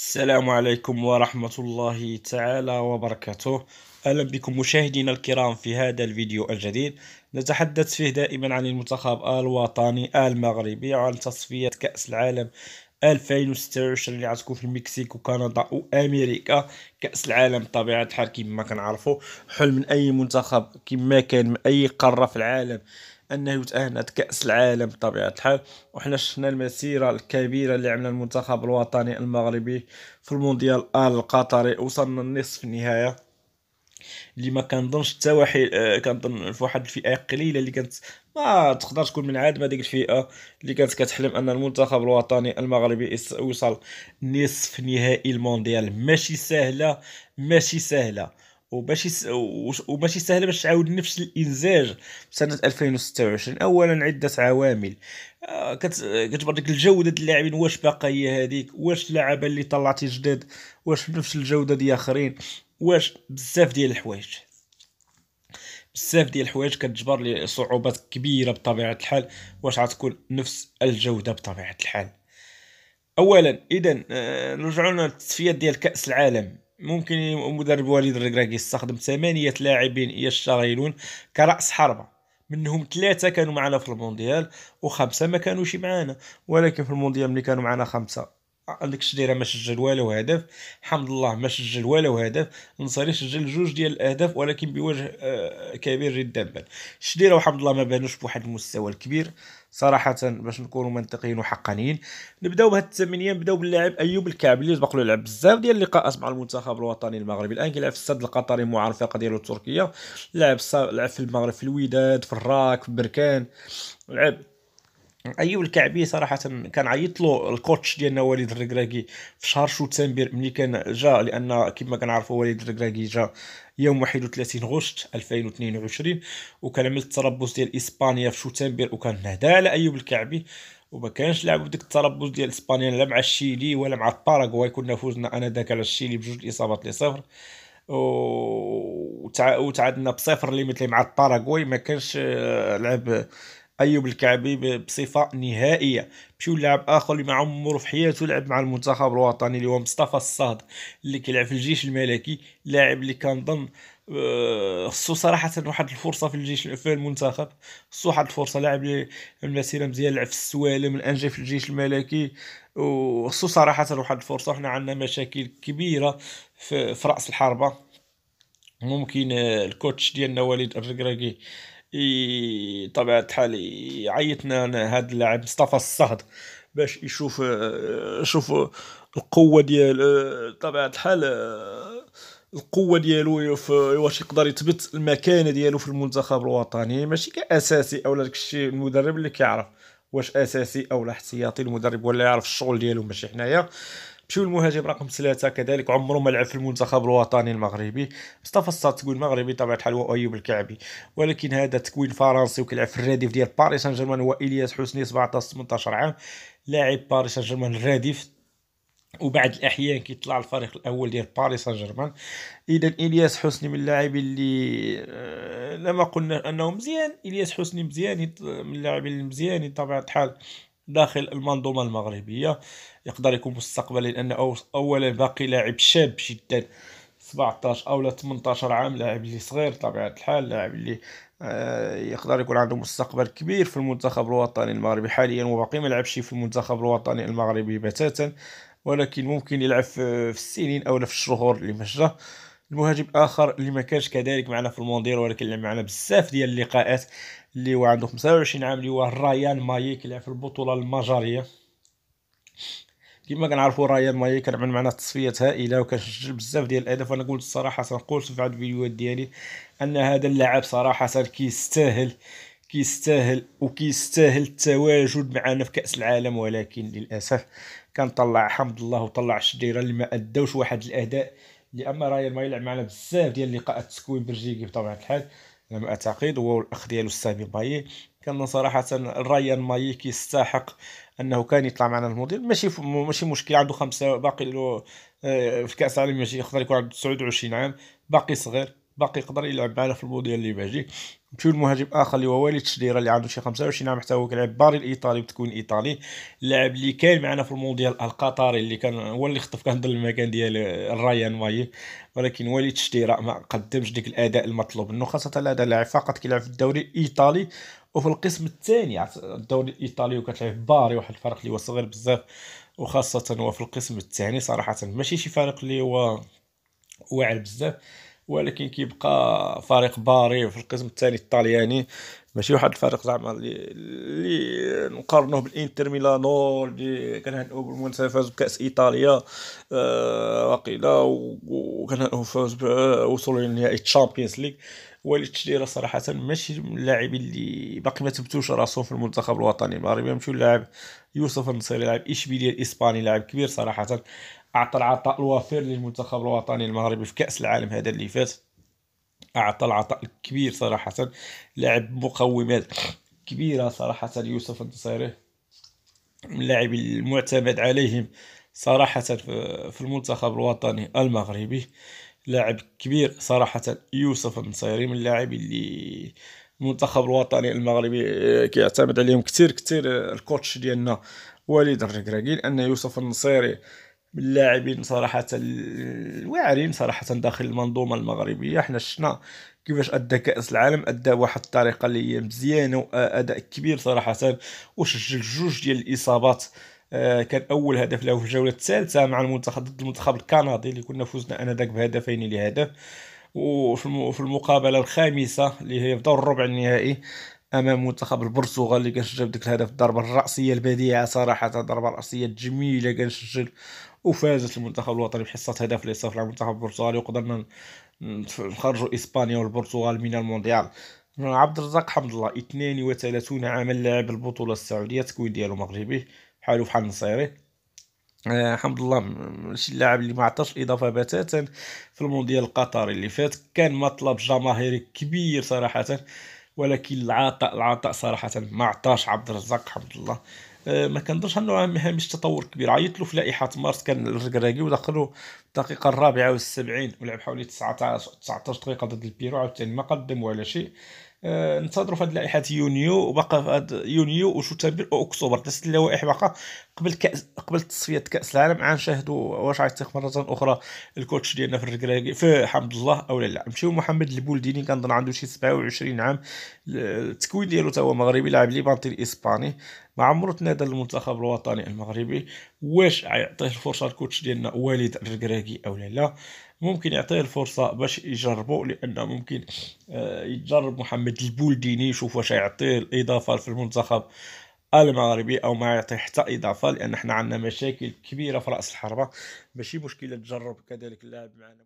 السلام عليكم ورحمة الله تعالى وبركاته أهلا بكم مشاهدينا الكرام في هذا الفيديو الجديد نتحدث فيه دائما عن المنتخب الوطني المغربي وعن تصفية كأس العالم 2026 اللي غتكون في المكسيك وكندا وامريكا كاس العالم بطبيعه الحال كما كنعرفوا حلم من اي منتخب كما كان من اي قاره في العالم انه يتاهلت كاس العالم بطبيعه الحال وحنا شفنا المسيره الكبيره اللي عملها المنتخب الوطني المغربي في المونديال آل القطري وصلنا لنصف النهايه اللي ما كنظنش حتى واحد آه، كنظن في واحد الفئه قليله اللي كانت ما تقدر تكون من عدم هذيك الفئه اللي كانت كتحلم ان المنتخب الوطني المغربي يوصل نصف نهائي المونديال ماشي سهله ماشي سهله وباش وباش يسهل باش تعاود نفس الانزاج سنه 2026 اولا عده عوامل آه كتبر ديك الجوده ديال اللاعبين واش باقا هي هذيك واش اللعابه اللي طلعتي جداد واش نفس الجوده ديال اخرين واش بزاف ديال الحوايج بزاف ديال الحوايج كتجبر لي صعوبات كبيره بطبيعه الحال واش غتكون نفس الجوده بطبيعه الحال اولا اذا آه نرجعوا للتصفيات ديال كاس العالم ممكن مدرب وليد الركراكي استخدم ثمانية لاعبين يشتغلون كرأس حربة منهم ثلاثة كانوا معنا في المونديال وخمسة ما كانوش معنا ولكن في المونديال ملي كانوا معنا خمسة عندك الشديره ما سجل والو هدف حمد الله ما سجل والو هدف النصري سجل جوج ديال الاهداف ولكن بوجه آه، كبير جدا بان والحمد وحمد الله ما بانوش بواحد المستوى الكبير صراحه باش نكونوا منطقيين وحقانيين نبداو بهاد الثمانيه نبداو باللاعب ايوب الكعب اللي سبق له لعب بزاف ديال اللقاءات مع المنتخب الوطني المغربي الان كيلعب في السد القطري مع الفرقه ديالو التركيه لعب لعب في المغرب في الوداد في الراك في بركان لعب ايوب الكعبي صراحه كان عيط له الكوتش ديالنا وليد الركراكي في شهر شوتنبر ملي كان جا لان كما كنعرفوا وليد الركراكي جا يوم 31 غشت 2022 وكان عمل التربص ديال اسبانيا في شوتنبر وكان نهدا على ايوب الكعبي وما كانش لعبوا بديك التربص ديال اسبانيا لا مع الشيلي ولا مع الباراغواي كنا فوزنا انا ذاك على الشيلي بجوج الاصابات لصفر وتعادلنا بصفر ليميتلي مع الباراغواي ما كانش آه، لعب ايوب الكعبي بصفه نهائيه مشيو لاعب اخر اللي ما عمره في حياته لعب مع المنتخب الوطني اللي هو مصطفى الصاد اللي كيلعب في الجيش الملكي لاعب اللي كنظن آه، خصو صراحه واحد الفرصه في الجيش في المنتخب خصو واحد الفرصه لاعب اللي المسيره مزيان لعب في السوالم الانجا في الجيش الملكي وخصو صراحه واحد الفرصه حنا عندنا مشاكل كبيره في, في راس الحربه ممكن آه، الكوتش ديالنا وليد الركراكي حالي الحال يعيطنا هذا اللاعب مصطفى الصهد باش يشوف يشوف القوة ديال طبعا الحال القوة ديالو واش يقدر يثبت المكانة ديالو في المنتخب الوطني ماشي كأساسي أو لا داكشي المدرب اللي كيعرف واش اساسي او لا احتياطي المدرب ولا يعرف الشغل ديالو ماشي حنايا مشيو المهاجم رقم ثلاثة كذلك عمره ما لعب في المنتخب الوطني المغربي مصطفى الصاد تكوين مغربي طبعا الحال ايوب الكعبي ولكن هذا تكوين فرنسي وكيلعب في الراديف ديال باريس سان جيرمان هو الياس حسني 17 18 عام لاعب باريس سان جيرمان الراديف وبعد الاحيان كيطلع الفريق الاول ديال باريس سان جيرمان اذا الياس حسني من اللاعبين اللي آه، لما قلنا انه مزيان الياس حسني مزيان من اللاعبين المزيانين طبعا الحال داخل المنظومة المغربية يقدر يكون مستقبلا لأنه أولا باقي لاعب شاب جدا 17 أو 18 عام لاعب اللي صغير طبيعة الحال لاعب اللي آه، يقدر يكون عنده مستقبل كبير في المنتخب الوطني المغربي حاليا وباقي ما لعبش في المنتخب الوطني المغربي بتاتا ولكن ممكن يلعب في السنين او في الشهور اللي مشى المهاجم اخر اللي ما كانش كذلك معنا في المونديال ولكن لعب معنا بزاف ديال اللقاءات اللي هو عنده 25 عام اللي هو رايان مايي كيلعب في البطوله المجريه كما كنعرفوا رايان مايي كنعمل معنا تصفيات هائله وكنسجل بزاف ديال الاهداف وانا قلت الصراحه سنقول في بعض الفيديوهات ديالي ان هذا اللاعب صراحه كيستاهل كيستاهل وكيستاهل التواجد معنا في كاس العالم ولكن للاسف كان طلع حمد الله وطلع الشديره اللي ما ادوش واحد الاداء لان رايان ما يلعب معنا بزاف ديال لقاءات التكوين بلجيكي بطبيعه الحال لم اعتقد هو الاخ ديالو سامي باي كان صراحه رايان ماي كيستحق انه كان يطلع معنا الموديل ماشي ماشي مشكل عنده خمسه باقي له آه، في كاس العالم ماشي يقدر يكون عنده 29 عام باقي صغير باقي يقدر يلعب معنا في الموديل اللي باجي نمشيو لمهاجم اخر اللي هو وليد الشديره اللي عنده شي 25 عام حتى هو كيلعب باري الايطالي بتكوين ايطالي اللاعب اللي كان معنا في المونديال القطري اللي كان هو اللي خطف كنهضر المكان ديال الرايان ماي ولكن وليد الشديره ما قدمش ديك الاداء المطلوب منه خاصه هذا اللاعب فقط كيلعب في الدوري الايطالي وفي القسم الثاني الدوري الايطالي وكتلعب باري واحد الفريق اللي هو صغير بزاف وخاصه هو في القسم الثاني صراحه ماشي شي فريق اللي هو واعر بزاف ولكن كيبقى فريق باري في القسم الثاني الطلياني ماشي واحد الفريق زعما اللي اللي نقارنوه بالانتر ميلانو اللي كنهنئو بالمنتخب فاز بكاس ايطاليا آه وكان وكنهنئو فاز بوصول لنهائي الشامبيونز ليغ ولي التشديره صراحه ماشي من اللاعبين اللي باقي ما تبتوش راسهم في المنتخب الوطني المغربي مشيو لاعب يوسف النصيري لاعب اشبيليه الاسباني لاعب كبير صراحه اعطى العطاء الوافر للمنتخب الوطني المغربي في كاس العالم هذا اللي فات اعطى العطاء الكبير صراحه لاعب مقومات كبيره صراحه يوسف النصيري من اللاعب المعتمد عليهم صراحه في المنتخب الوطني المغربي لاعب كبير صراحه يوسف النصيري من اللاعب اللي المنتخب الوطني المغربي آه، كيعتمد عليهم كثير كثير آه، الكوتش ديالنا وليد الركراكي لان يوسف النصيري من اللاعبين صراحه الواعرين صراحه داخل المنظومه المغربيه حنا شفنا كيفاش ادى كاس العالم ادى بواحد الطريقه اللي هي مزيانه واداء كبير صراحه وسجل جوج ديال الاصابات آه، كان اول هدف له في الجوله الثالثه مع المنتخب ضد المنتخب الكندي اللي كنا فزنا انذاك بهدفين لهدف وفي المقابله الخامسه اللي هي في دور الربع النهائي امام منتخب البرتغال اللي كان سجل ديك الهدف الضربه الراسيه البديعه صراحه ضربه راسيه جميله كان سجل وفازت المنتخب الوطني بحصة هدف لصفر على المنتخب البرتغالي وقدرنا نخرجوا اسبانيا والبرتغال من المونديال عبد الرزاق حمد الله 32 عاما لاعب البطولة السعودية تكوين ديالو مغربي بحالو بحال نصيري الحمد آه، لله ماشي لاعب اللي ما عطاش اضافه بتاتا في المونديال القطري اللي فات كان مطلب جماهيري كبير صراحه ولكن العطاء العطاء صراحه ما عطاش عبد الرزاق الحمد لله آه، ما كنظنش انه مهامش تطور كبير عيط له في لائحه مارس كان الركراكي ودخلو الدقيقه الرابعه والسبعين ولعب حوالي 19 19 دقيقه ضد البيرو عاوتاني ما قدموا على شيء أه ننتظروا في هذه لائحه يونيو وبقى في يونيو وشتنبر واكتوبر ثلاث اللوائح باقا قبل كاس قبل تصفيه كاس العالم غنشاهدوا واش غيتيق مره اخرى الكوتش ديالنا في الركراكي في حمد الله او لا لا نمشيو محمد البولديني كنظن عنده شي 27 عام التكوين ديالو تا هو مغربي لاعب ليبانتي الاسباني ما عمرو تنادى المنتخب الوطني المغربي واش يعطيه الفرصه الكوتش ديالنا وليد الركراكي او لا لا ممكن يعطيه الفرصه باش يجربو لان ممكن آه، يجرب محمد البولديني يشوف واش يعطيه الاضافه في المنتخب المغربي او ما يعطي حتى اضافه لان حنا عندنا مشاكل كبيره في راس الحربه ماشي مشكله تجرب كذلك اللاعب معنا